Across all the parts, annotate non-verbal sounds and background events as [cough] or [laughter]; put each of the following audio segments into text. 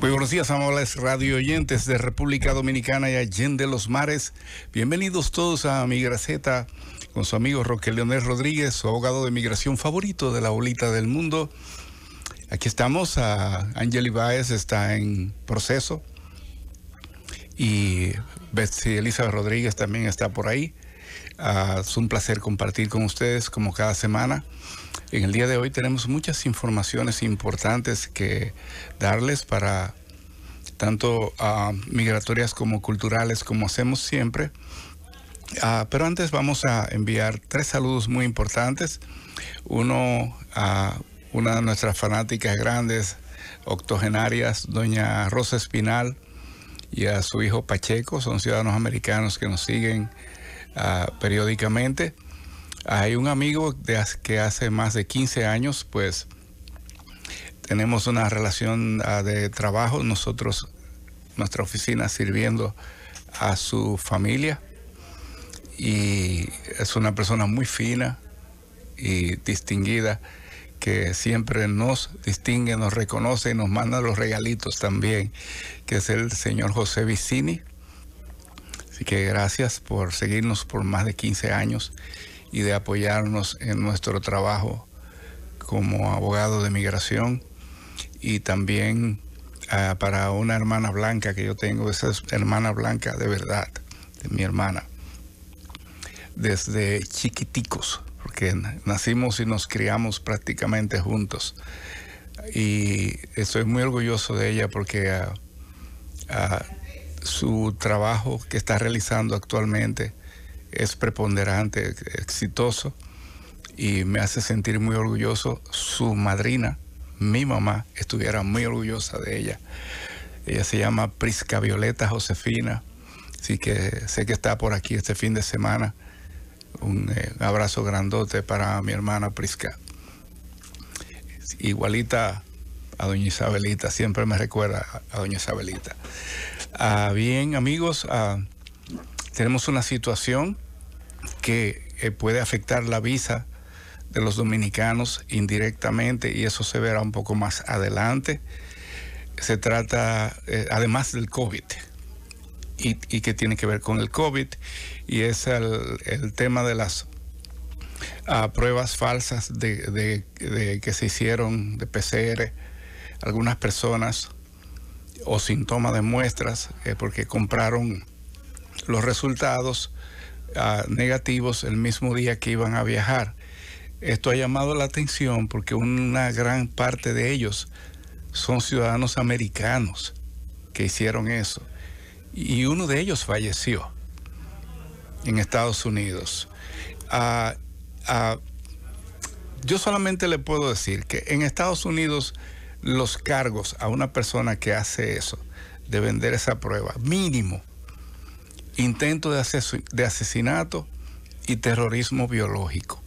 Muy buenos días, amables radio oyentes de República Dominicana y Allende los Mares. Bienvenidos todos a Migraceta con su amigo Roque Leonel Rodríguez, su abogado de migración favorito de la bolita del mundo. Aquí estamos, a Angeli está en proceso y Betsy Elizabeth Rodríguez también está por ahí. Ah, es un placer compartir con ustedes como cada semana. En el día de hoy tenemos muchas informaciones importantes que darles para tanto ah, migratorias como culturales, como hacemos siempre. Ah, pero antes vamos a enviar tres saludos muy importantes. Uno a una de nuestras fanáticas grandes, octogenarias, doña Rosa Espinal, y a su hijo Pacheco, son ciudadanos americanos que nos siguen ah, periódicamente. Hay un amigo de, que hace más de 15 años, pues tenemos una relación ah, de trabajo, nosotros, nuestra oficina sirviendo a su familia y es una persona muy fina y distinguida que siempre nos distingue, nos reconoce y nos manda los regalitos también, que es el señor José Vicini. Así que gracias por seguirnos por más de 15 años y de apoyarnos en nuestro trabajo como abogado de migración y también ah, para una hermana blanca que yo tengo, esa es hermana blanca de verdad, de mi hermana, desde chiquiticos, porque nacimos y nos criamos prácticamente juntos. Y estoy muy orgulloso de ella porque ah, ah, su trabajo que está realizando actualmente, es preponderante, exitoso y me hace sentir muy orgulloso. Su madrina, mi mamá, estuviera muy orgullosa de ella. Ella se llama Prisca Violeta Josefina, así que sé que está por aquí este fin de semana. Un eh, abrazo grandote para mi hermana Prisca. Igualita a doña Isabelita, siempre me recuerda a doña Isabelita. Ah, bien, amigos, ah, tenemos una situación que eh, puede afectar la visa de los dominicanos indirectamente y eso se verá un poco más adelante. Se trata, eh, además del COVID, y, que tiene que ver con el COVID, y es el, tema de las ah, pruebas falsas que se hicieron de PCR, algunas personas, o síntomas de muestras, eh, porque compraron los resultados negativos el mismo día que iban a viajar. Esto ha llamado la atención porque una gran parte de ellos son ciudadanos americanos que hicieron eso. Y uno de ellos falleció en Estados Unidos. Ah, ah, yo solamente le puedo decir que en Estados Unidos los cargos a una persona que hace eso de vender esa prueba, mínimo intento de, de asesinato y terrorismo biológico.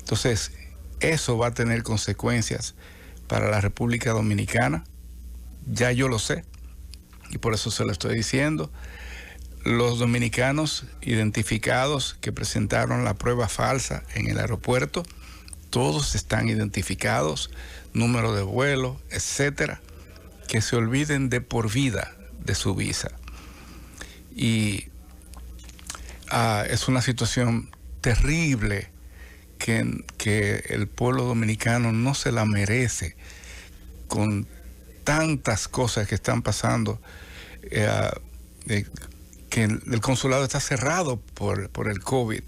Entonces, eso va a tener consecuencias para la República Dominicana, ya yo lo sé, y por eso se lo estoy diciendo. Los dominicanos identificados que presentaron la prueba falsa en el aeropuerto, todos están identificados, número de vuelo, etcétera, que se olviden de por vida de su visa. Y ah, es una situación terrible que, que el pueblo dominicano no se la merece con tantas cosas que están pasando. Eh, ah, que el consulado está cerrado por, por, el COVID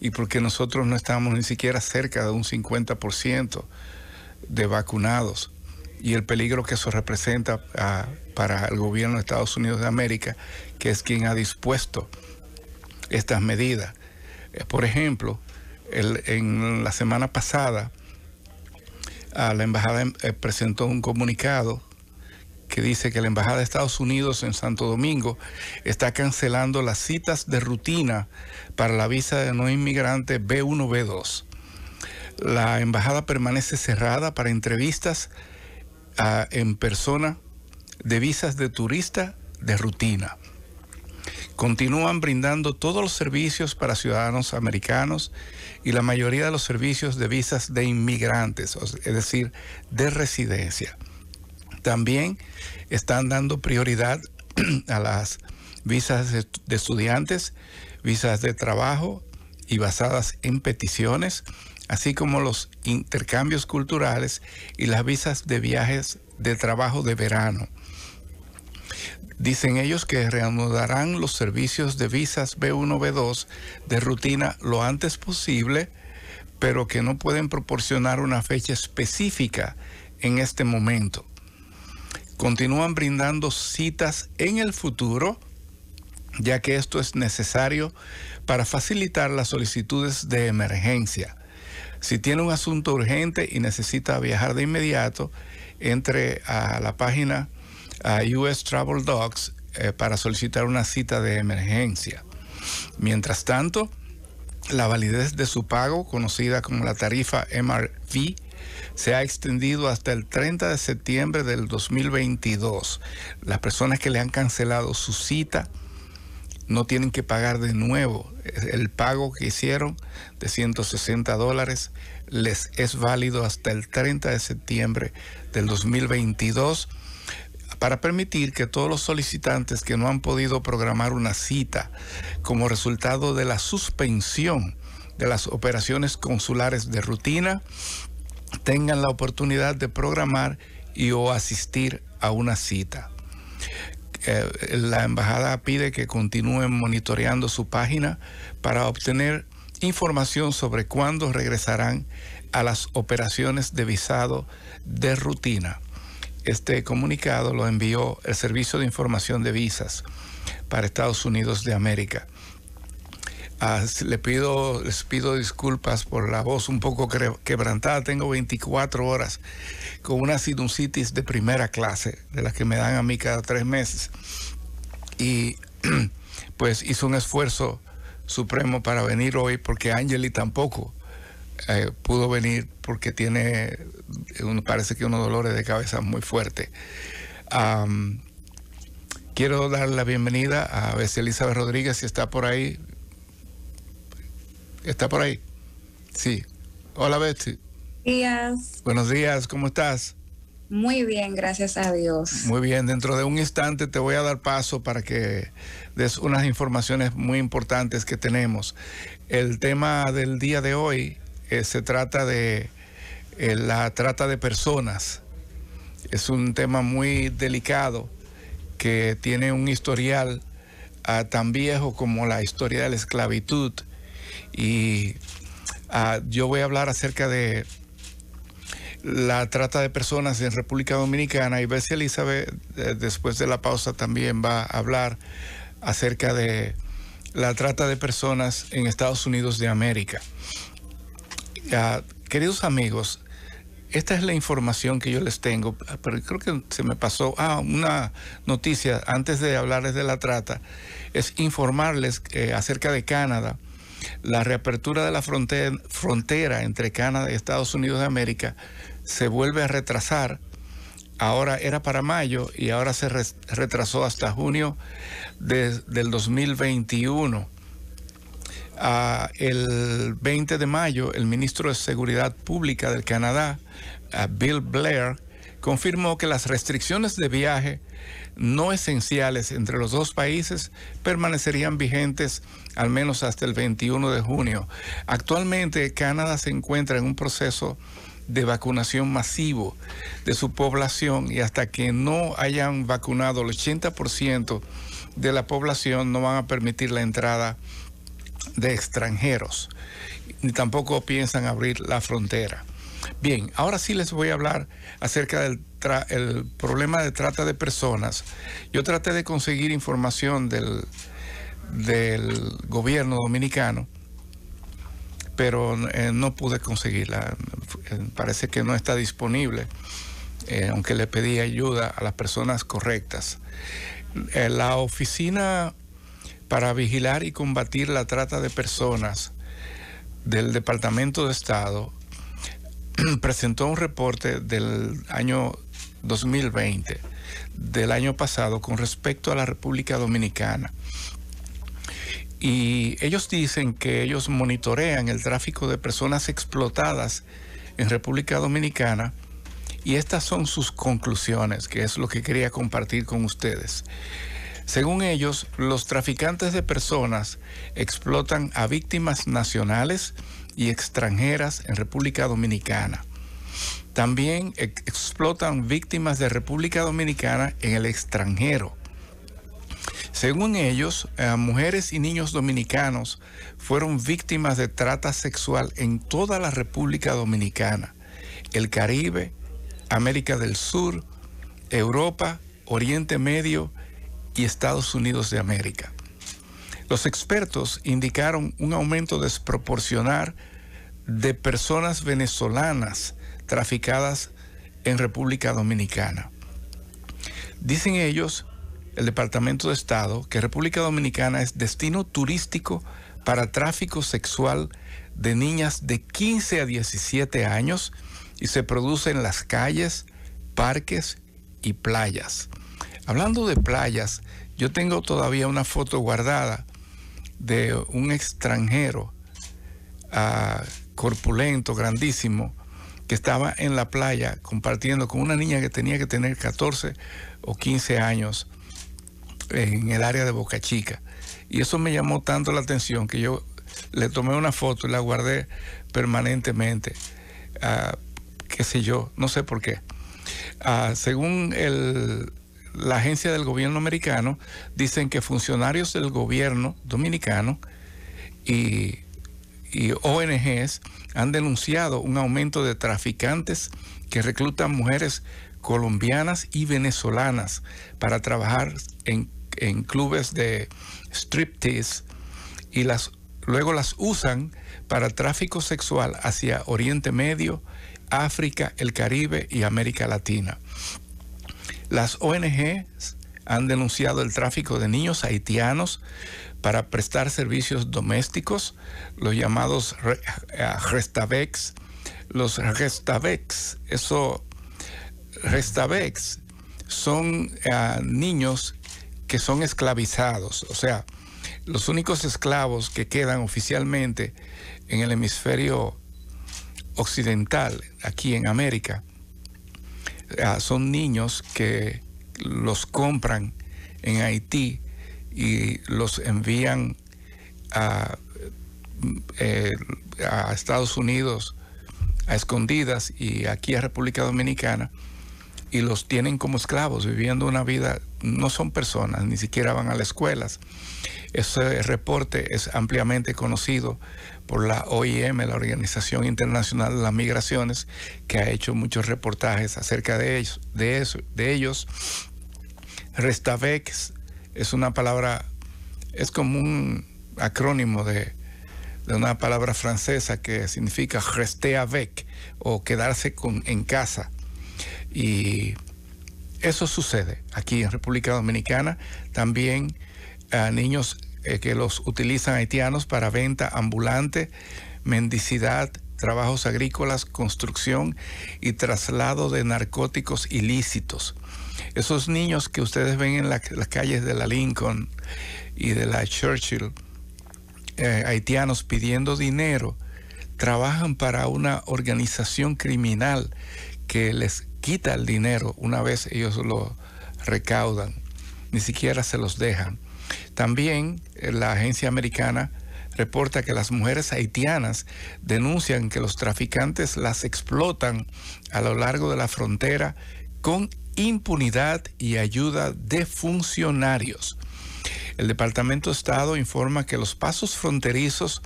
y porque nosotros no estamos ni siquiera cerca de un 50% de vacunados y el peligro que eso representa a, ah, para el gobierno de Estados Unidos de América, que es quien ha dispuesto estas medidas. Eh, por ejemplo, en la semana pasada, la embajada em, eh, presentó un comunicado que dice que la Embajada de Estados Unidos en Santo Domingo está cancelando las citas de rutina para la visa de no inmigrante B1B2. La embajada permanece cerrada para entrevistas ah, en persona de visas de turista de rutina. Continúan brindando todos los servicios para ciudadanos americanos y la mayoría de los servicios de visas de inmigrantes, es decir, de residencia. También están dando prioridad [clears throat] a las visas de estudiantes, visas de trabajo y basadas en peticiones, así como los intercambios culturales y las visas de viajes de trabajo de verano Dicen ellos que reanudarán los servicios de visas B1, B2 de rutina lo antes posible, pero que no pueden proporcionar una fecha específica en este momento. Continúan brindando citas en el futuro, ya que esto es necesario para facilitar las solicitudes de emergencia. Si tiene un asunto urgente y necesita viajar de inmediato, entre a la página a US Travel Docs eh, para solicitar una cita de emergencia. Mientras tanto, la validez de su pago, conocida como la tarifa MRV, se ha extendido hasta el 30 de septiembre del 2022. Las personas que le han cancelado su cita no tienen que pagar de nuevo. El pago que hicieron de 160 dólares les es válido hasta el 30 de septiembre del 2022 para permitir que todos los solicitantes que no han podido programar una cita como resultado de la suspensión de las operaciones consulares de rutina tengan la oportunidad de programar y o asistir a una cita. Eh, la embajada pide que continúen monitoreando su página para obtener información sobre cuándo regresarán a las operaciones de visado de rutina. Este comunicado lo envió el Servicio de Información de Visas para Estados Unidos de América. Ah, le pido, les pido disculpas por la voz un poco quebrantada. Tengo 24 horas con una sinusitis de primera clase, de las que me dan a mí cada tres meses. Y [clears throat] pues hizo un esfuerzo supremo para venir hoy porque Angeli tampoco eh, pudo venir porque tiene, eh, parece que unos dolores de cabeza muy fuertes. quiero dar la bienvenida a Bessie Elizabeth Rodríguez, si está por ahí. ¿Está por ahí? Sí. Hola, Betsy. días. Buenos días, ¿cómo estás? Muy bien, gracias a Dios. Muy bien, dentro de un instante te voy a dar paso para que des unas informaciones muy importantes que tenemos. El tema del día de hoy eh, se trata de eh, la trata de personas. Es un tema muy delicado que tiene un historial ah, tan viejo como la historia de la esclavitud. Y ah, yo voy a hablar acerca de la trata de personas en República Dominicana y ver si Elizabeth eh, después de la pausa también va a hablar acerca de la trata de personas en Estados Unidos de América queridos amigos, esta es la información que yo les tengo, pero creo que se me pasó. Ah, una noticia antes de hablarles de la trata, es informarles eh, acerca de Canadá. La reapertura de la frontera, entre Canadá y Estados Unidos de América se vuelve a retrasar. Ahora era para mayo y ahora se retrasó hasta junio del 2021 el 20 de mayo, el ministro de Seguridad Pública del Canadá, Bill Blair, confirmó que las restricciones de viaje no esenciales entre los dos países permanecerían vigentes al menos hasta el 21 de junio. Actualmente Canadá se encuentra en un proceso de vacunación masivo de su población y hasta que no hayan vacunado el 80% de la población no van a permitir la entrada de extranjeros, ni tampoco piensan abrir la frontera. Bien, ahora sí les voy a hablar acerca del el problema de trata de personas. Yo traté de conseguir información del, del gobierno dominicano, pero eh, no pude conseguirla. Eh, parece que no está disponible, eh, aunque le pedí ayuda a las personas correctas. la oficina para vigilar y combatir la trata de personas del Departamento de Estado [clears throat] presentó un reporte del año 2020, del año pasado, con respecto a la República Dominicana. Y ellos dicen que ellos monitorean el tráfico de personas explotadas en República Dominicana y estas son sus conclusiones, que es lo que quería compartir con ustedes. Según ellos, los traficantes de personas explotan a víctimas nacionales y extranjeras en República Dominicana. También explotan víctimas de República Dominicana en el extranjero. Según ellos, eh, mujeres y niños dominicanos fueron víctimas de trata sexual en toda la República Dominicana, el Caribe, América del Sur, Europa, Oriente Medio y Estados Unidos de América. Los expertos indicaron un aumento desproporcional de personas venezolanas traficadas en República Dominicana. Dicen ellos, el Departamento de Estado, que República Dominicana es destino turístico para tráfico sexual de niñas de 15 a 17 años y se produce en las calles, parques y playas. Hablando de playas, yo tengo todavía una foto guardada de un extranjero ah, corpulento, grandísimo, que estaba en la playa compartiendo con una niña que tenía que tener 14 o 15 años en el área de Boca Chica. Y eso me llamó tanto la atención que yo le tomé una foto y la guardé permanentemente. Ah, qué sé yo, no sé por qué. Ah, según el la agencia del gobierno americano dicen que funcionarios del gobierno dominicano y, ONGs han denunciado un aumento de traficantes que reclutan mujeres colombianas y venezolanas para trabajar en, clubes de striptease y las, luego las usan para tráfico sexual hacia Oriente Medio, África, el Caribe y América Latina. Las ONG han denunciado el tráfico de niños haitianos para prestar servicios domésticos, los llamados eh, restavex. Los restavex, eso, restavex son eh, niños que son esclavizados, o sea, los únicos esclavos que quedan oficialmente en el hemisferio occidental, aquí en América, Ah, son niños que los compran en Haití y los envían a, eh, a Estados Unidos a escondidas y aquí a República Dominicana y los tienen como esclavos viviendo una vida no son personas, ni siquiera van a las escuelas. Ese reporte es ampliamente conocido por la OIM, la Organización Internacional de las Migraciones, que ha hecho muchos reportajes acerca de ellos. De, eso, de ellos. es una palabra, es como un acrónimo de, de una palabra francesa que significa rester o quedarse en casa. Y eso sucede aquí en República Dominicana. También a ah, niños eh, que los utilizan haitianos para venta ambulante, mendicidad, trabajos agrícolas, construcción y traslado de narcóticos ilícitos. Esos niños que ustedes ven en las calles de la Lincoln y de la Churchill, eh, haitianos pidiendo dinero, trabajan para una organización criminal que les quita el dinero una vez ellos lo recaudan, ni siquiera se los dejan. También eh, la agencia americana reporta que las mujeres haitianas denuncian que los traficantes las explotan a lo largo de la frontera con impunidad y ayuda de funcionarios. El Departamento de Estado informa que los pasos fronterizos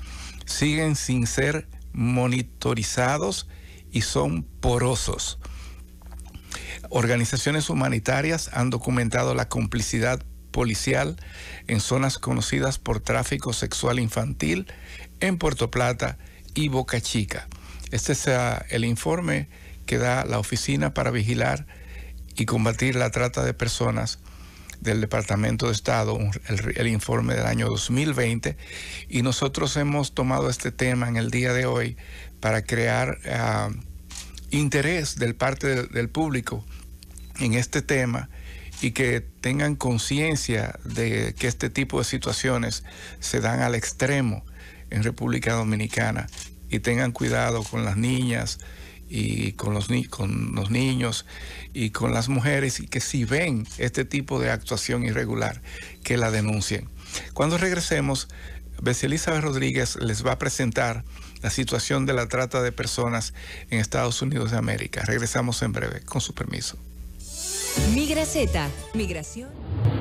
siguen sin ser monitorizados y son porosos. Organizaciones humanitarias han documentado la complicidad policial en zonas conocidas por tráfico sexual infantil en Puerto Plata y Boca Chica. Este es el informe que da la Oficina para Vigilar y Combatir la Trata de Personas del Departamento de Estado, el, informe del año 2020, y nosotros hemos tomado este tema en el día de hoy para crear ah, interés del parte del, público en este tema y que tengan conciencia de que este tipo de situaciones se dan al extremo en República Dominicana y tengan cuidado con las niñas y con los, con los niños y con las mujeres y que si ven este tipo de actuación irregular, que la denuncien. Cuando regresemos, Bessie Rodríguez les va a presentar la situación de la trata de personas en Estados Unidos de América. Regresamos en breve, con su permiso. Migraceta, migración.